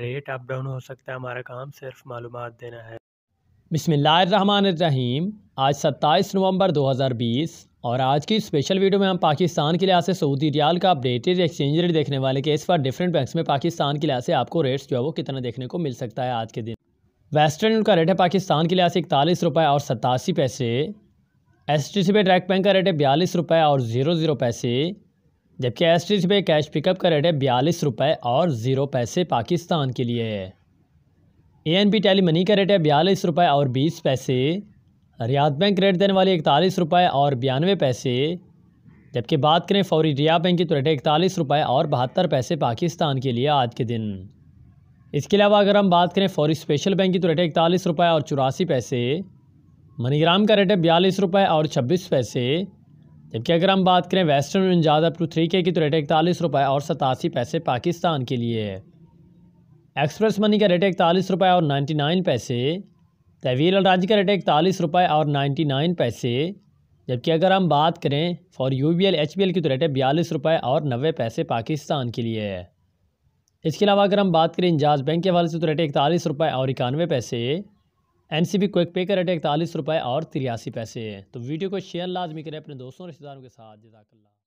rate up down हो सकता है हमारा काम सिर्फ मालूम देना है बिसमीम आज 27 नवंबर 2020 और आज की स्पेशल वीडियो में हम पाकिस्तान के लिहाज से सऊदी रियाल का अपडेटेड एक्सचेंज रेट देखने वाले कि इस बार डिफरेंट बैंक्स में पाकिस्तान के लिहाज से आपको रेट्स जो है वो कितना देखने को मिल सकता है आज के दिन वेस्टर्न का रेट है पाकिस्तान के लिहाज से इकतालीस रुपये और सतासी पैसे एस टी सी पे डायरेक्ट बैंक का रेट है बयालीस रुपये और ज़ीरो ज़ीरो पैसे जबकि एस्ट्रिच पे कैश पिकअप का रेट है बयालीस रुपये और ज़ीरो पैसे पाकिस्तान के लिए A N P tally money का रेट है बयालीस रुपये और बीस पैसे रियाद बैंक रेट देने वाली इकतालीस रुपये और बयानवे पैसे जबकि बात करें फौरी रिया बैंक की तो रेट है इकतालीस रुपये और बहत्तर पैसे पाकिस्तान के लिए आज के दिन इसके अलावा अगर हम बात करें फौरी स्पेशल बैंक की तो रेट है इकतालीस रुपये और चौरासी पैसे मनीग्राम का रेट है बयालीस रुपये और छब्बीस पैसे जबकि अगर हम बात करें वेस्टर्न इंजाज अप टू थ्री के की तो रेट इकतालीस रुपये और सतासी पैसे पाकिस्तान के लिए है एक्सप्रेस मनी का रेट इकतालीस रुपये और नाइन्टी नाइन पैसे तहवील राज्य का रेट इकतालीस रुपये और नाइन्टी नाइन पैसे जबकि अगर हम बात करें for U B L H B L की तो रेट है बयालीस रुपये और नबे पैसे पाकिस्तान के लिए है इसके अलावा अगर हम बात करें इंजाज बैंक के हवाले से तो रेट इकतालीस रुपये और इक्यानवे पैसे एन सी बी क्विक पे का रेट इकतालीस रुपये और तिरासी पैसे है तो वीडियो को शेयर लाजमी करें अपने दोस्तों और रिश्तेदारों के साथ जजाकल्ला